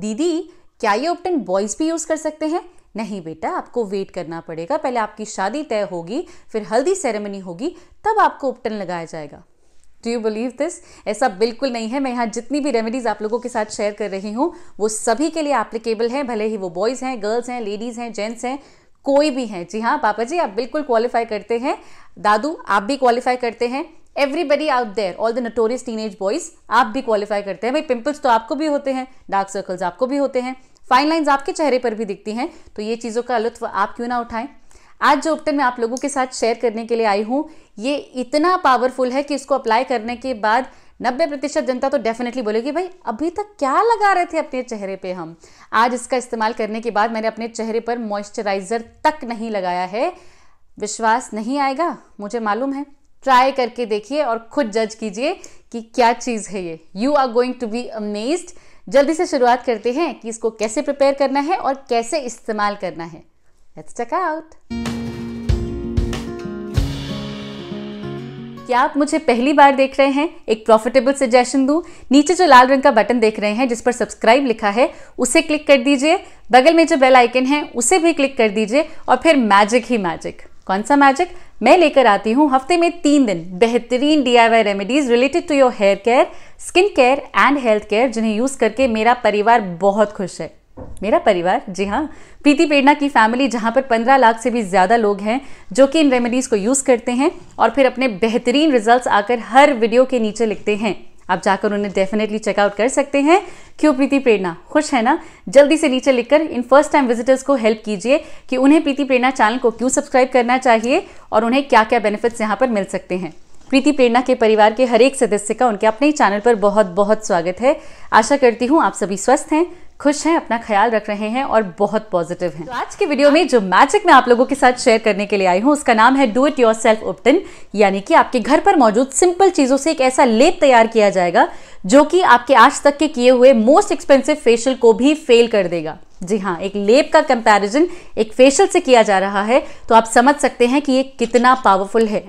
दीदी क्या ये ऑप्टन बॉयज़ भी यूज़ कर सकते हैं नहीं बेटा आपको वेट करना पड़ेगा पहले आपकी शादी तय होगी फिर हल्दी सेरेमनी होगी तब आपको ऑप्टन लगाया जाएगा डू यू बिलीव दिस ऐसा बिल्कुल नहीं है मैं यहाँ जितनी भी रेमेडीज़ आप लोगों के साथ शेयर कर रही हूँ वो सभी के लिए एप्लीकेबल हैं भले ही वो बॉयज़ हैं गर्ल्स हैं लेडीज़ हैं जेंट्स हैं कोई भी हैं जी हाँ पापा जी आप बिल्कुल क्वालिफाई करते हैं दादू आप भी क्वालिफाई करते हैं everybody out there all the notorious teenage boys आप भी क्वालिफाई करते हैं भाई पिंपल्स तो आपको भी होते हैं डार्क सर्कल्स आपको भी होते हैं फाइन लाइन्स आपके चेहरे पर भी दिखती हैं तो ये चीज़ों का लुत्फ आप क्यों ना उठाएं आज जो उपटन मैं आप लोगों के साथ शेयर करने के लिए आई हूँ ये इतना पावरफुल है कि इसको अप्लाई करने के बाद नब्बे प्रतिशत जनता तो डेफिनेटली बोलेगी भाई अभी तक क्या लगा रहे थे अपने चेहरे पे हम आज इसका इस्तेमाल करने के बाद मैंने अपने चेहरे पर मॉइस्चराइज़र तक नहीं लगाया है विश्वास नहीं आएगा मुझे मालूम है ट्राई करके देखिए और खुद जज कीजिए कि क्या चीज़ है ये you are going to be amazed जल्दी से शुरुआत करते हैं कि इसको कैसे प्रिपेयर करना है और कैसे इस्तेमाल करना है लेट्स चेक आउट क्या आप मुझे पहली बार देख रहे हैं एक प्रॉफिटेबल सजेशन दूं नीचे जो लाल रंग का बटन देख रहे हैं जिस पर सब्सक्राइब लिखा है उसे क्लिक कर दीजिए बगल में जो बेल आइकन है उसे भी क्लिक कर दीजिए और फिर मैजिक ही मैजिक कौन सा मैजिक मैं लेकर आती हूँ हफ्ते में तीन दिन बेहतरीन D I remedies related to your hair care skin care and health care जिन्हें यूज़ करके मेरा परिवार बहुत खुश है मेरा परिवार जी हाँ प्रीति पेड़ना की फैमिली जहाँ पर 15 लाख से भी ज़्यादा लोग हैं जो कि इन रेमेडीज़ को यूज़ करते हैं और फिर अपने बेहतरीन रिजल्ट्स आकर हर वीडियो के नीचे लिखते हैं आप जाकर उन्हें डेफिनेटली चेकआउट कर सकते हैं क्यों प्रीति प्रेरणा खुश है ना जल्दी से नीचे लिखकर इन फर्स्ट टाइम विजिटर्स को हेल्प कीजिए कि उन्हें प्रीति प्रेरणा चैनल को क्यों सब्सक्राइब करना चाहिए और उन्हें क्या क्या बेनिफिट्स यहाँ पर मिल सकते हैं प्रीति प्रेरणा के परिवार के हर एक सदस्य का उनके अपने ही चैनल पर बहुत बहुत स्वागत है आशा करती हूँ आप सभी स्वस्थ हैं खुश हैं अपना ख्याल रख रहे हैं और बहुत पॉजिटिव हैं तो आज के वीडियो में जो मैजिक मैं आप लोगों के साथ शेयर करने के लिए आई हूँ उसका नाम है डू इट योर सेल्फ उपटन यानी कि आपके घर पर मौजूद सिंपल चीज़ों से एक ऐसा लेप तैयार किया जाएगा जो कि आपके आज तक के किए हुए मोस्ट एक्सपेंसिव फेशियल को भी फेल कर देगा जी हाँ एक लेप का कंपैरिजन एक फेशियल से किया जा रहा है तो आप समझ सकते हैं कि ये कितना पावरफुल है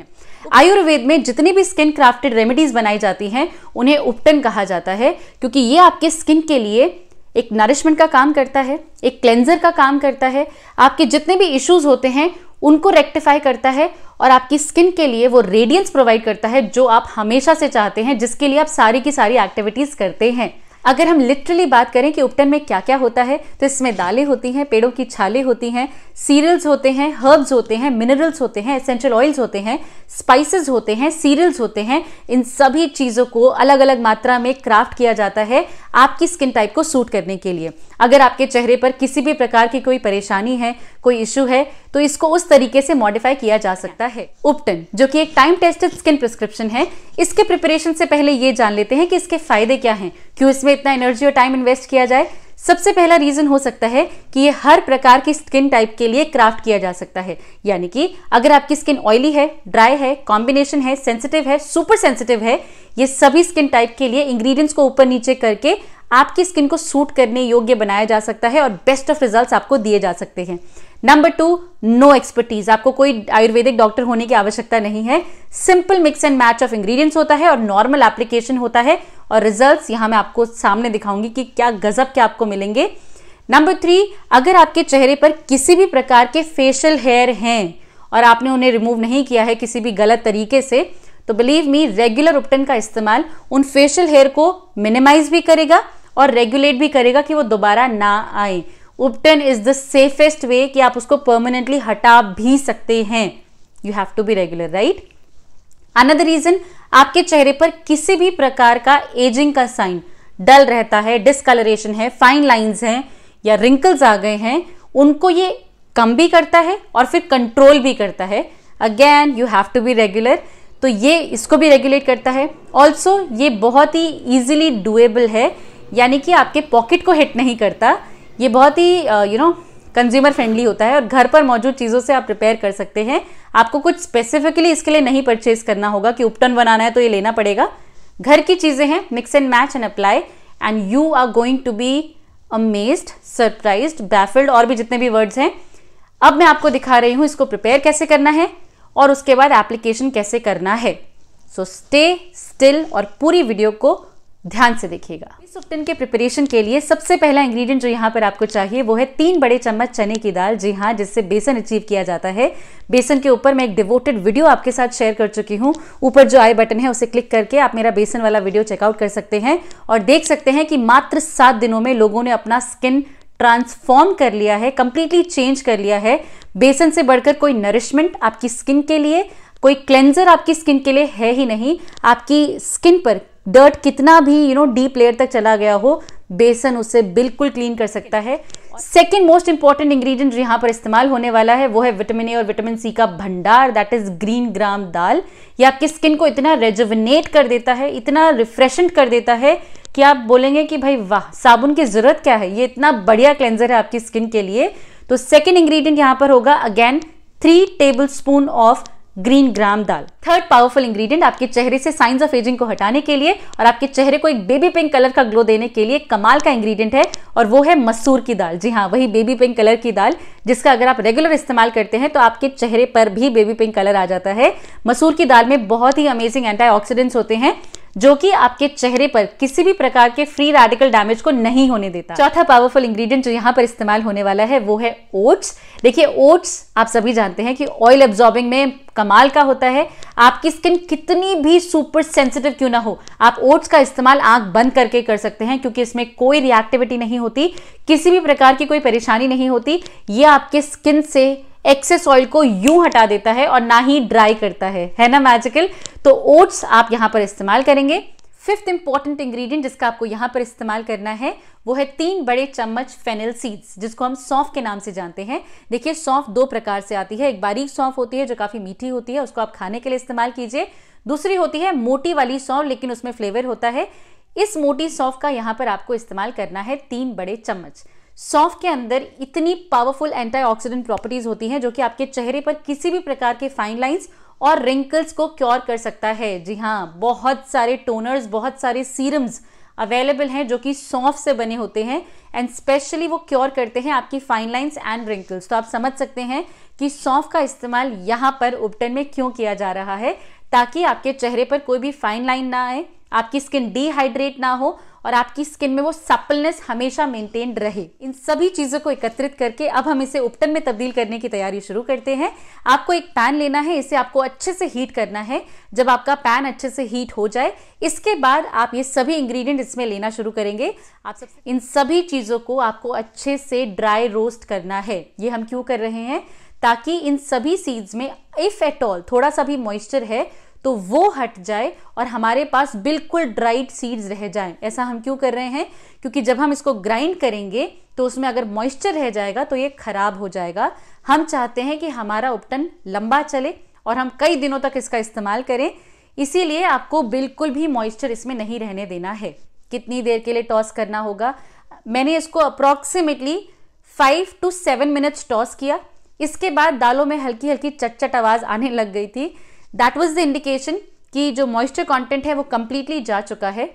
आयुर्वेद में जितनी भी स्किन क्राफ्टेड रेमेडीज बनाई जाती हैं उन्हें उपटन कहा जाता है क्योंकि ये आपके स्किन के लिए एक नरिशमेंट का काम करता है एक क्लेंजर का काम करता है आपके जितने भी इश्यूज होते हैं उनको रेक्टिफाई करता है और आपकी स्किन के लिए वो रेडियंस प्रोवाइड करता है जो आप हमेशा से चाहते हैं जिसके लिए आप सारी की सारी एक्टिविटीज़ करते हैं अगर हम लिटरली बात करें कि उपटन में क्या क्या होता है तो इसमें दालें होती हैं पेड़ों की छालें होती हैं सीरियल्स होते हैं हर्ब्स होते हैं मिनरल्स होते हैं एसेंशियल ऑयल्स होते हैं स्पाइसेस होते हैं सीरियल्स होते हैं इन सभी चीज़ों को अलग अलग मात्रा में क्राफ्ट किया जाता है आपकी स्किन टाइप को सूट करने के लिए अगर आपके चेहरे पर किसी भी प्रकार की कोई परेशानी है कोई इशू है तो इसको उस तरीके से मॉडिफाई किया जा सकता है उपटन जो कि एक टाइम टेस्टेड स्किन प्रिस्क्रिप्शन है इसके प्रिपरेशन से पहले ये जान लेते हैं कि इसके फायदे क्या हैं क्यों इसमें में इतना एनर्जी और टाइम इन्वेस्ट किया जाए सबसे पहला रीजन हो सकता है कि ये हर प्रकार की स्किन टाइप के लिए क्राफ्ट किया जा सकता है यानी कि अगर आपकी स्किन ऑयली है ड्राई है कॉम्बिनेशन है सेंसिटिव है सुपर सेंसिटिव है ये सभी स्किन टाइप के लिए इंग्रेडिएंट्स को ऊपर नीचे करके आपकी स्किन को सूट करने योग्य बनाया जा सकता है और बेस्ट ऑफ रिजल्ट्स आपको दिए जा सकते हैं नंबर टू नो एक्सपर्टीज आपको कोई आयुर्वेदिक डॉक्टर होने की आवश्यकता नहीं है simple mix and match of ingredients होता है और नॉर्मल एप्लीकेशन होता है और रिजल्ट्स यहां मैं आपको सामने दिखाऊंगी कि क्या गजब के आपको मिलेंगे नंबर थ्री अगर आपके चेहरे पर किसी भी प्रकार के फेशियल हेयर हैं और आपने उन्हें रिमूव नहीं किया है किसी भी गलत तरीके से तो बिलीव मी रेगुलर उपटन का इस्तेमाल उन फेशियल हेयर को मिनिमाइज भी करेगा और रेगुलेट भी करेगा कि वो दोबारा ना आए ubtan is the safest way कि आप उसको परमानेंटली हटा भी सकते हैं you have to be regular right another reason आपके चेहरे पर किसी भी प्रकार का एजिंग का साइन डल रहता है डिसकलरेशन है फाइन लाइंस हैं या रिंकल्स आ गए हैं उनको ये कम भी करता है और फिर कंट्रोल भी करता है again you have to be regular तो ये इसको भी रेगुलेट करता है ऑल्सो ये बहुत ही ईजिली डुएबल है यानी कि आपके पॉकेट को हिट नहीं करता ये बहुत ही यू नो कंज्यूमर फ्रेंडली होता है और घर पर मौजूद चीज़ों से आप प्रिपेयर कर सकते हैं आपको कुछ स्पेसिफिकली इसके लिए नहीं परचेज करना होगा कि उपटन बनाना है तो ये लेना पड़ेगा घर की चीज़ें हैं mix and match and apply and you are going to be amazed surprise baffled और भी जितने भी वर्ड्स हैं अब मैं आपको दिखा रही हूँ इसको प्रिपेयर कैसे करना है और उसके बाद एप्लीकेशन कैसे करना है सो स्टे स्टिल और पूरी वीडियो को ध्यान से देखिएगा इस उपटन के प्रिपरेशन के लिए सबसे पहला इंग्रेडिएंट जो यहाँ पर आपको चाहिए वो है तीन बड़े चम्मच चने की दाल जी हाँ जिससे बेसन अचीव किया जाता है बेसन के ऊपर मैं एक डिवोटेड वीडियो आपके साथ शेयर कर चुकी हूँ ऊपर जो आई बटन है उसे क्लिक करके आप मेरा बेसन वाला वीडियो चेकआउट कर सकते हैं और देख सकते हैं कि मात्र सात दिनों में लोगों ने अपना स्किन ट्रांसफॉर्म कर लिया है कंप्लीटली चेंज कर लिया है बेसन से बढ़कर कोई नरिशमेंट आपकी स्किन के लिए कोई क्लेंजर आपकी स्किन के लिए है ही नहीं आपकी स्किन पर डर्ट कितना भी यू नो डीप लेयर तक चला गया हो बेसन उसे बिल्कुल क्लीन कर सकता है सेकेंड मोस्ट इंपॉर्टेंट इंग्रेडिएंट यहाँ पर इस्तेमाल होने वाला है वो है विटामिन ए और विटामिन सी का भंडार that is green gram dal ये आपकी स्किन को इतना रेजुविनेट कर देता है इतना रिफ्रेशेंट कर देता है कि आप बोलेंगे कि भाई वाह साबुन की ज़रूरत क्या है ये इतना बढ़िया क्लेंजर है आपकी स्किन के लिए तो सेकेंड इंग्रेडिएंट यहां पर होगा again three tablespoon of green gram dal third powerful ingredient आपके चेहरे से साइंस ऑफ एजिंग को हटाने के लिए और आपके चेहरे को एक बेबी पिंक कलर का ग्लो देने के लिए कमाल का इंग्रेडिएंट है और वो है मसूर की दाल जी हाँ वही बेबी पिंक कलर की दाल जिसका अगर आप रेगुलर इस्तेमाल करते हैं तो आपके चेहरे पर भी बेबी पिंक कलर आ जाता है मसूर की दाल में बहुत ही अमेजिंग एंटी होते हैं जो कि आपके चेहरे पर किसी भी प्रकार के फ्री रेडिकल डैमेज को नहीं होने देता चौथा पावरफुल इंग्रेडिएंट जो यहाँ पर इस्तेमाल होने वाला है वो है ओट्स देखिए ओट्स आप सभी जानते हैं कि ऑयल एब्जॉर्बिंग में कमाल का होता है आपकी स्किन कितनी भी सुपर सेंसिटिव क्यों ना हो आप ओट्स का इस्तेमाल आंख बंद करके कर सकते हैं क्योंकि इसमें कोई रिएक्टिविटी नहीं होती किसी भी प्रकार की कोई परेशानी नहीं होती ये आपके स्किन से एक्सेस ऑयल को यूं हटा देता है और ना ही ड्राई करता है है ना मैजिकल तो ओट्स आप यहां पर इस्तेमाल करेंगे फिफ्थ इंपॉर्टेंट इंग्रेडिएंट जिसका आपको यहां पर इस्तेमाल करना है वो है तीन बड़े चम्मच फेनल सीड्स जिसको हम सौंफ के नाम से जानते हैं देखिए सौंफ दो प्रकार से आती है एक बारीक सौंफ होती है जो काफ़ी मीठी होती है उसको आप खाने के लिए इस्तेमाल कीजिए दूसरी होती है मोटी वाली सौंफ लेकिन उसमें फ्लेवर होता है इस मोटी सौंफ का यहाँ पर आपको इस्तेमाल करना है तीन बड़े चम्मच सौंफ के अंदर इतनी पावरफुल एंटीऑक्सीडेंट प्रॉपर्टीज होती हैं जो कि आपके चेहरे पर किसी भी प्रकार के फाइन लाइंस और रिंकल्स को क्योर कर सकता है जी हाँ बहुत सारे टोनर्स बहुत सारे सीरम्स अवेलेबल हैं जो कि सौंफ से बने होते हैं एंड स्पेशली वो क्योर करते हैं आपकी फाइन लाइंस एंड रिंकल्स तो आप समझ सकते हैं कि सौंफ का इस्तेमाल यहाँ पर उपटन में क्यों किया जा रहा है ताकि आपके चेहरे पर कोई भी फाइन लाइन ना आए आपकी स्किन डिहाइड्रेट ना हो और आपकी स्किन में वो सप्पलनेस हमेशा मेंटेन रहे इन सभी चीज़ों को एकत्रित करके अब हम इसे उपटन में तब्दील करने की तैयारी शुरू करते हैं आपको एक पैन लेना है इसे आपको अच्छे से हीट करना है जब आपका पैन अच्छे से हीट हो जाए इसके बाद आप ये सभी इंग्रेडिएंट इसमें लेना शुरू करेंगे आप सब इन सभी चीज़ों को आपको अच्छे से ड्राई रोस्ट करना है ये हम क्यों कर रहे हैं ताकि इन सभी सीड्स में इफ़ एट ऑल थोड़ा सा भी मॉइस्चर है तो वो हट जाए और हमारे पास बिल्कुल ड्राइड सीड्स रह जाएं ऐसा हम क्यों कर रहे हैं क्योंकि जब हम इसको ग्राइंड करेंगे तो उसमें अगर मॉइस्चर रह जाएगा तो ये खराब हो जाएगा हम चाहते हैं कि हमारा उपटन लंबा चले और हम कई दिनों तक इसका इस्तेमाल करें इसीलिए आपको बिल्कुल भी मॉइस्चर इसमें नहीं रहने देना है कितनी देर के लिए टॉस करना होगा मैंने इसको approximately five to seven minutes toss किया इसके बाद दालों में हल्की हल्की चटचट आवाज़ आने लग गई थी दैट वॉज द इंडिकेशन कि जो मॉइस्चर कॉन्टेंट है वो कंप्लीटली जा चुका है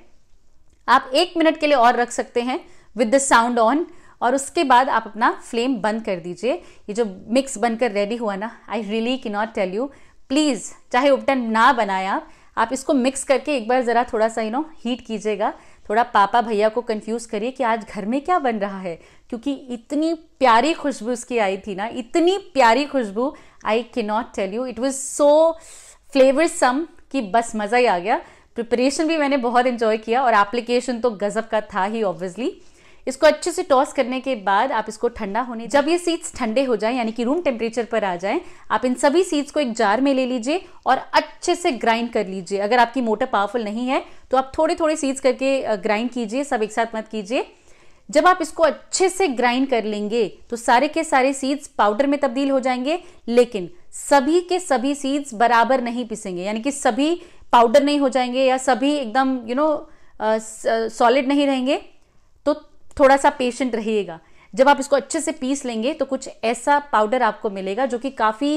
आप एक मिनट के लिए और रख सकते हैं विद द साउंड ऑन और उसके बाद आप अपना फ्लेम बंद कर दीजिए ये जो मिक्स बनकर रेडी हुआ ना I really can't tell you please चाहे उपटन ना बनाए आप आप इसको मिक्स करके एक बार ज़रा थोड़ा सा यू नो हीट कीजिएगा थोड़ा पापा भैया को कंफ्यूज करिए कि आज घर में क्या बन रहा है क्योंकि इतनी प्यारी खुशबू उसकी आई थी ना इतनी प्यारी खुशबू I can't tell you it was so flavoursome कि बस मज़ा ही आ गया प्रिपरेशन भी मैंने बहुत इन्जॉय किया और एप्लीकेशन तो गज़ब का था ही ऑब्वियसली इसको अच्छे से टॉस करने के बाद आप इसको ठंडा होने जब ये सीड्स ठंडे हो जाएं यानी कि रूम टेम्परेचर पर आ जाएं आप इन सभी सीड्स को एक जार में ले लीजिए और अच्छे से ग्राइंड कर लीजिए अगर आपकी मोटर पावरफुल नहीं है तो आप थोड़े थोड़े सीड्स करके ग्राइंड कीजिए सब एक साथ मत कीजिए जब आप इसको अच्छे से ग्राइंड कर लेंगे तो सारे के सारे सीड्स पाउडर में तब्दील हो जाएंगे लेकिन सभी के सभी सीड्स बराबर नहीं पिसेंगे यानी कि सभी पाउडर नहीं हो जाएंगे या सभी एकदम यू नो सॉलिड नहीं रहेंगे तो थोड़ा सा पेशेंट रहिएगा जब आप इसको अच्छे से पीस लेंगे तो कुछ ऐसा पाउडर आपको मिलेगा जो कि काफ़ी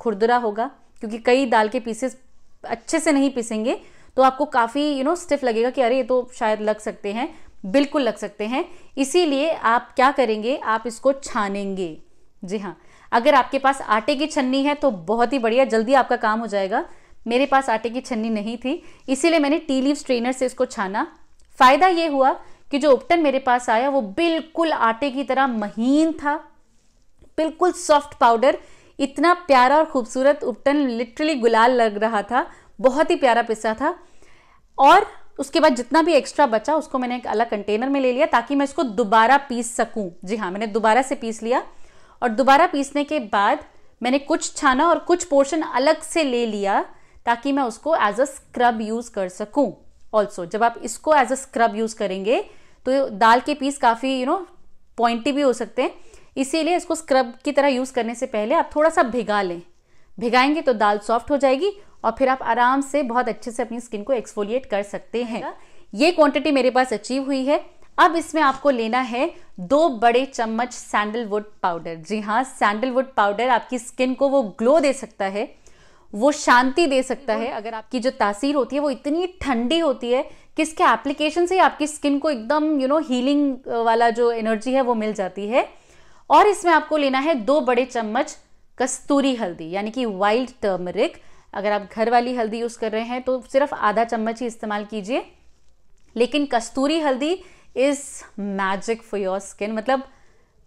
खुरदुरा होगा क्योंकि कई दाल के पीसेस अच्छे से नहीं पीसेंगे तो आपको काफ़ी यू नो स्टिफ लगेगा कि अरे ये तो शायद लग सकते हैं बिल्कुल लग सकते हैं इसीलिए आप क्या करेंगे आप इसको छानेंगे जी हाँ अगर आपके पास आटे की छन्नी है तो बहुत ही बढ़िया जल्दी आपका काम हो जाएगा मेरे पास आटे की छन्नी नहीं थी इसीलिए मैंने टी लीव स्ट्रेनर से इसको छाना फ़ायदा ये हुआ कि जो उपटन मेरे पास आया वो बिल्कुल आटे की तरह महीन था बिल्कुल सॉफ्ट पाउडर इतना प्यारा और खूबसूरत उपटन लिटरली गुलाल लग रहा था बहुत ही प्यारा पिस्सा था और उसके बाद जितना भी एक्स्ट्रा बचा उसको मैंने एक अलग कंटेनर में ले लिया ताकि मैं इसको दोबारा पीस सकूं जी हाँ मैंने दोबारा से पीस लिया और दोबारा पीसने के बाद मैंने कुछ छाना और कुछ पोर्शन अलग से ले लिया ताकि मैं उसको एज अ स्क्रब यूज़ कर सकूं ऑल्सो जब आप इसको एज अ स्क्रब यूज़ करेंगे तो दाल के पीस काफ़ी यू नो पॉइंटी भी हो सकते हैं इसीलिए इसको स्क्रब की तरह यूज़ करने से पहले आप थोड़ा सा भिगा लें भिगाएंगे तो दाल सॉफ्ट हो जाएगी और फिर आप आराम से बहुत अच्छे से अपनी स्किन को एक्सफोलिएट कर सकते हैं ये क्वांटिटी मेरे पास अचीव हुई है अब इसमें आपको लेना है दो बड़े चम्मच सैंडलवुड पाउडर जी हाँ सैंडलवुड पाउडर आपकी स्किन को वो ग्लो दे सकता है वो शांति दे सकता है अगर आपकी जो तासीर होती है वो इतनी ठंडी होती है कि इसके एप्लीकेशन से आपकी स्किन को एकदम यू नो हीलिंग वाला जो एनर्जी है वो मिल जाती है और इसमें आपको लेना है दो बड़े चम्मच कस्तूरी हल्दी यानी कि वाइल्ड टर्मरिक अगर आप घर वाली हल्दी यूज़ कर रहे हैं तो सिर्फ आधा चम्मच ही इस्तेमाल कीजिए लेकिन kasturi haldi is magic for your skin मतलब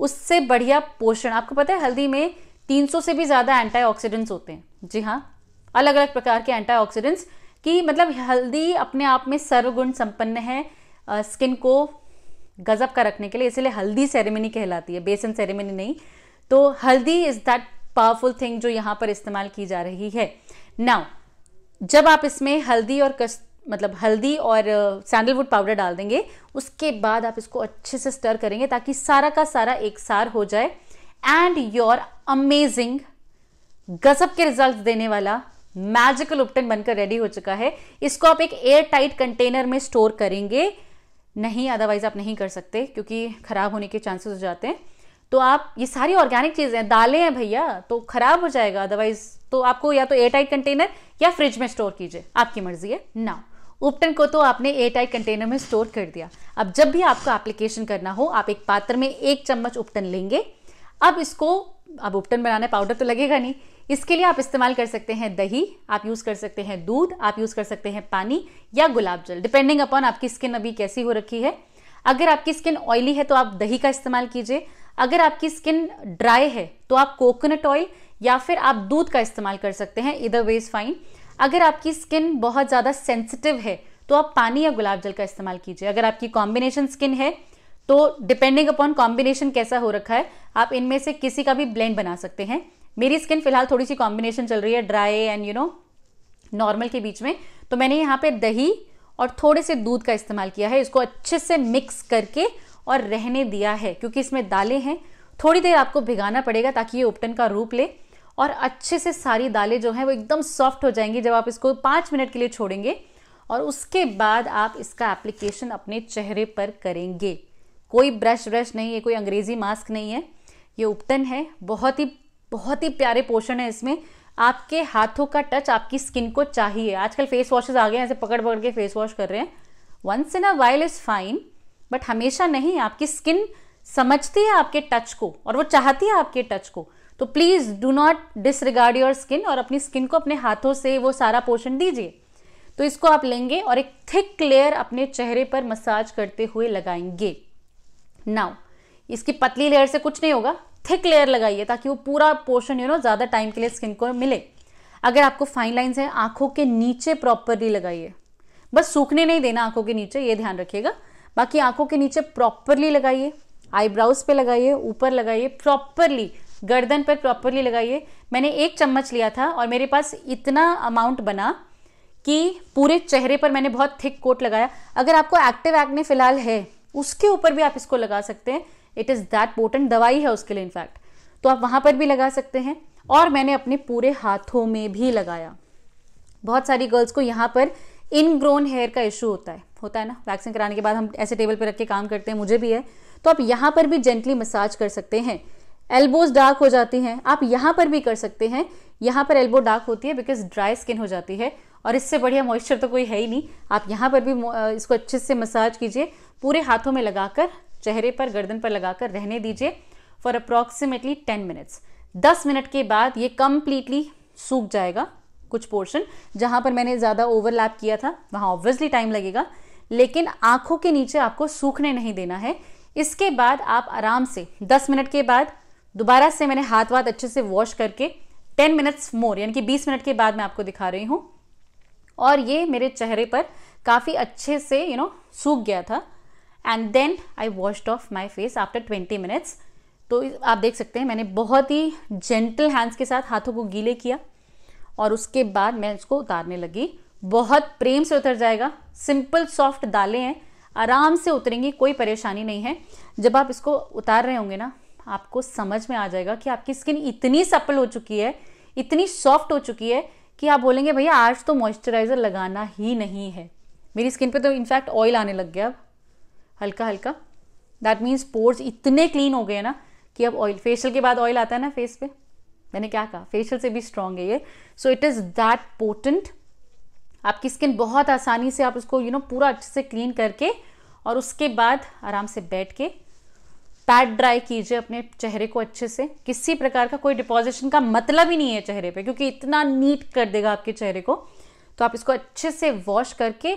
उससे बढ़िया पोषण आपको पता है हल्दी में 300 से भी ज़्यादा एंटीऑक्सीडेंट्स होते हैं जी हाँ अलग अलग प्रकार के एंटीऑक्सीडेंट्स कि मतलब हल्दी अपने आप में सर्वगुण संपन्न है आ, स्किन को गजब का रखने के लिए इसलिए हल्दी सेरेमनी कहलाती है बेसन सेरेमनी नहीं तो हल्दी इज़ दैट पावरफुल थिंग जो यहाँ पर इस्तेमाल की जा रही है नाउ जब आप इसमें हल्दी और कस मतलब हल्दी और सैंडलवुड पाउडर डाल देंगे उसके बाद आप इसको अच्छे से स्टर करेंगे ताकि सारा का सारा एक सार हो जाए एंड योर अमेजिंग गजब के रिजल्ट देने वाला मैजिकल उपटन बनकर रेडी हो चुका है इसको आप एक एयर टाइट कंटेनर में स्टोर करेंगे नहीं अदरवाइज आप नहीं कर सकते क्योंकि खराब होने के चांसेस हो जाते हैं तो आप ये सारी ऑर्गेनिक चीज़ें हैं दालें हैं भैया तो ख़राब हो जाएगा अदरवाइज तो आपको या तो एयर टाइट कंटेनर या फ्रिज में स्टोर कीजिए आपकी मर्जी है ना उपटन को तो आपने एयर टाइट कंटेनर में स्टोर कर दिया अब जब भी आपको एप्लीकेशन करना हो आप एक पात्र में एक चम्मच उपटन लेंगे अब इसको अब उपटन बनाने पाउडर तो लगेगा नहीं इसके लिए आप इस्तेमाल कर सकते हैं दही आप यूज़ कर सकते हैं दूध आप यूज़ कर सकते हैं पानी या गुलाब जल डिपेंडिंग अपॉन आपकी स्किन अभी कैसी हो रखी है अगर आपकी स्किन ऑयली है तो आप दही का इस्तेमाल कीजिए अगर आपकी स्किन ड्राई है तो आप कोकोनट ऑयल या फिर आप दूध का इस्तेमाल कर सकते हैं इधर वेज फाइन अगर आपकी स्किन बहुत ज़्यादा सेंसिटिव है तो आप पानी या गुलाब जल का इस्तेमाल कीजिए अगर आपकी कॉम्बिनेशन स्किन है तो डिपेंडिंग अपॉन कॉम्बिनेशन कैसा हो रखा है आप इनमें से किसी का भी ब्लेंड बना सकते हैं मेरी स्किन फिलहाल थोड़ी सी कॉम्बिनेशन चल रही है dry and you know normal के बीच में तो मैंने यहाँ पे दही और थोड़े से दूध का इस्तेमाल किया है इसको अच्छे से मिक्स करके और रहने दिया है क्योंकि इसमें दालें हैं थोड़ी देर आपको भिगाना पड़ेगा ताकि ये उपटन का रूप ले और अच्छे से सारी दालें जो हैं वो एकदम सॉफ्ट हो जाएंगी जब आप इसको पाँच मिनट के लिए छोड़ेंगे और उसके बाद आप इसका एप्लीकेशन अपने चेहरे पर करेंगे कोई ब्रश ब्रश नहीं है कोई अंग्रेज़ी मास्क नहीं है ये उपटन है बहुत ही बहुत ही प्यारे पोषण है इसमें आपके हाथों का टच आपकी स्किन को चाहिए आजकल फेस वॉशेज आ गए हैं ऐसे पकड़ पकड़ के फेस वॉश कर रहे हैं once in a while is fine but हमेशा नहीं आपकी स्किन समझती है आपके टच को और वो चाहती है आपके टच को तो please do not disregard your skin और अपनी स्किन को अपने हाथों से वो सारा पोषण दीजिए तो इसको आप लेंगे और एक थिक लेयर अपने चेहरे पर मसाज करते हुए लगाएंगे नाउ इसकी पतली लेयर से कुछ नहीं होगा थिक लेयर लगाइए ताकि वो पूरा पोर्शन यू नो ज़्यादा टाइम के लिए स्किन को मिले अगर आपको फाइन लाइन्स है आंखों के नीचे प्रॉपरली लगाइए बस सूखने नहीं देना आंखों के नीचे ये ध्यान रखिएगा बाकी आंखों के नीचे प्रॉपरली लगाइए आईब्राउज पे लगाइए ऊपर लगाइए प्रॉपरली गर्दन पर प्रॉपरली लगाइए मैंने एक चम्मच लिया था और मेरे पास इतना अमाउंट बना कि पूरे चेहरे पर मैंने बहुत थिक कोट लगाया अगर आपको एक्टिव एक्ने फिलहाल है उसके ऊपर भी आप इसको लगा सकते हैं इट इज़ दैट पोर्टेंट दवाई है उसके लिए इनफैक्ट तो आप वहां पर भी लगा सकते हैं और मैंने अपने पूरे हाथों में भी लगाया बहुत सारी गर्ल्स को यहाँ पर इन ग्रोन हेयर का इशू होता है होता है ना वैक्सिंग कराने के बाद हम ऐसे टेबल पर रख के काम करते हैं मुझे भी है तो आप यहाँ पर भी जेंटली मसाज कर सकते हैं एल्बोज डार्क हो जाती हैं आप यहाँ पर भी कर सकते हैं यहाँ पर एल्बो डार्क होती है बिकॉज ड्राई स्किन हो जाती है और इससे बढ़िया मॉइस्चर तो कोई है ही नहीं आप यहाँ पर भी इसको अच्छे से मसाज कीजिए पूरे हाथों में लगाकर चेहरे पर गर्दन पर लगाकर रहने दीजिए फॉर अप्रॉक्सीमेटली टेन मिनट्स दस मिनट के बाद ये कम्प्लीटली सूख जाएगा कुछ पोर्शन जहां पर मैंने ज़्यादा ओवरलैप किया था वहां ऑब्वियसली टाइम लगेगा लेकिन आंखों के नीचे आपको सूखने नहीं देना है इसके बाद आप आराम से 10 मिनट के बाद दोबारा से मैंने हाथ वाथ अच्छे से वॉश करके 10 मिनट्स मोर यानी कि 20 मिनट के बाद मैं आपको दिखा रही हूँ और ये मेरे चेहरे पर काफ़ी अच्छे से यू नो सूख गया था and then I washed off my face after twenty minutes तो आप देख सकते हैं मैंने बहुत ही जेंटल हैंड्स के साथ हाथों को गीले किया और उसके बाद मैं इसको उतारने लगी बहुत प्रेम से उतर जाएगा सिंपल सॉफ्ट दालें हैं आराम से उतरेंगी कोई परेशानी नहीं है जब आप इसको उतार रहे होंगे ना आपको समझ में आ जाएगा कि आपकी स्किन इतनी सफल हो चुकी है इतनी सॉफ्ट हो चुकी है कि आप बोलेंगे भैया आज तो मॉइस्चराइज़र लगाना ही नहीं है मेरी स्किन पे तो इनफैक्ट ऑयल आने लग गया अब हल्का हल्का दैट मीन्स पोर्स इतने क्लीन हो गए ना कि अब ऑयल फेशियल के बाद ऑयल आता है ना फेस पे मैंने क्या कहा फेशियल से भी स्ट्रांग है ये so it is that potent आपकी स्किन बहुत आसानी से आप उसको यू you नो know, पूरा अच्छे से क्लीन करके और उसके बाद आराम से बैठ के पैड ड्राई कीजिए अपने चेहरे को अच्छे से किसी प्रकार का कोई डिपॉजिशन का मतलब ही नहीं है चेहरे पे क्योंकि इतना नीट कर देगा आपके चेहरे को तो आप इसको अच्छे से वॉश करके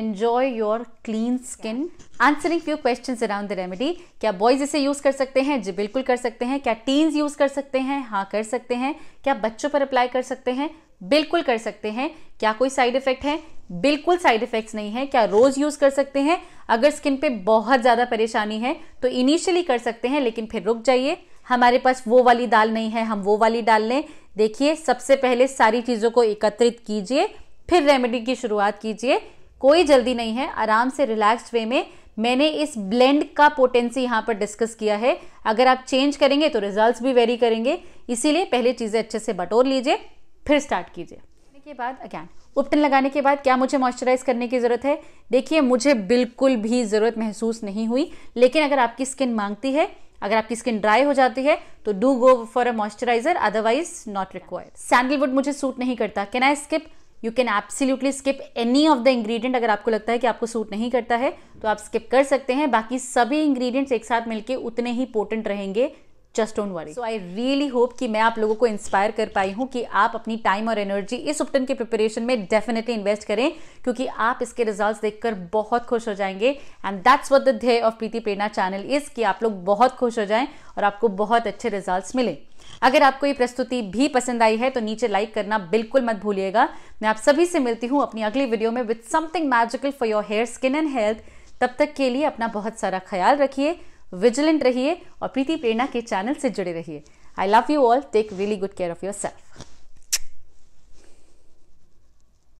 enjoy your clean skin answering few questions around the remedy क्या boys इसे use कर सकते हैं जी बिल्कुल कर सकते हैं क्या teens use कर सकते हैं हाँ कर सकते हैं क्या बच्चों पर अप्लाई कर सकते हैं बिल्कुल कर सकते हैं क्या कोई साइड इफेक्ट है बिल्कुल साइड इफेक्ट्स नहीं है क्या रोज़ यूज़ कर सकते हैं अगर स्किन पे बहुत ज़्यादा परेशानी है तो इनिशियली कर सकते हैं लेकिन फिर रुक जाइए हमारे पास वो वाली दाल नहीं है हम वो वाली डाल लें देखिए सबसे पहले सारी चीज़ों को एकत्रित कीजिए फिर रेमेडी की शुरुआत कीजिए कोई जल्दी नहीं है आराम से रिलैक्स वे में मैंने इस ब्लेंड का पोटेंसी यहाँ पर डिस्कस किया है अगर आप चेंज करेंगे तो रिजल्ट्स भी वेरी करेंगे इसीलिए पहले चीज़ें अच्छे से बटोर लीजिए फिर स्टार्ट कीजिए के बाद अगैन उपटन लगाने के बाद क्या मुझे मॉइस्चराइज करने की ज़रूरत है देखिए मुझे बिल्कुल भी ज़रूरत महसूस नहीं हुई लेकिन अगर आपकी स्किन मांगती है अगर आपकी स्किन ड्राई हो जाती है तो do go for a moisturiser otherwise not required sandalwood मुझे सूट नहीं करता can I skip you can absolutely skip any of the ingredient अगर आपको लगता है कि आपको सूट नहीं करता है तो आप स्किप कर सकते हैं बाकी सभी इंग्रेडिएंट्स एक साथ मिलके उतने ही पोटेंट रहेंगे just don't worry so I really hope कि मैं आप लोगों को इंस्पायर कर पाई हूँ कि आप अपनी टाइम और एनर्जी इस उपटन के प्रिपरेशन में डेफिनेटली इन्वेस्ट करें क्योंकि आप इसके रिजल्ट देखकर बहुत खुश हो जाएंगे एंड दैट्स वॉट द ध्येय of Preeti Prerna channel is कि आप लोग बहुत खुश हो जाएं और आपको बहुत अच्छे रिजल्ट मिले अगर आपको ये प्रस्तुति भी पसंद आई है तो नीचे लाइक करना बिल्कुल मत भूलिएगा मैं आप सभी से मिलती हूँ अपनी अगली वीडियो में with something magical for your hair skin and health तब तक के लिए अपना बहुत सारा ख्याल रखिए विजिलेंट रहिए और प्रीति प्रेरणा के चैनल से जुड़े रहिए I love you all take really good care of your self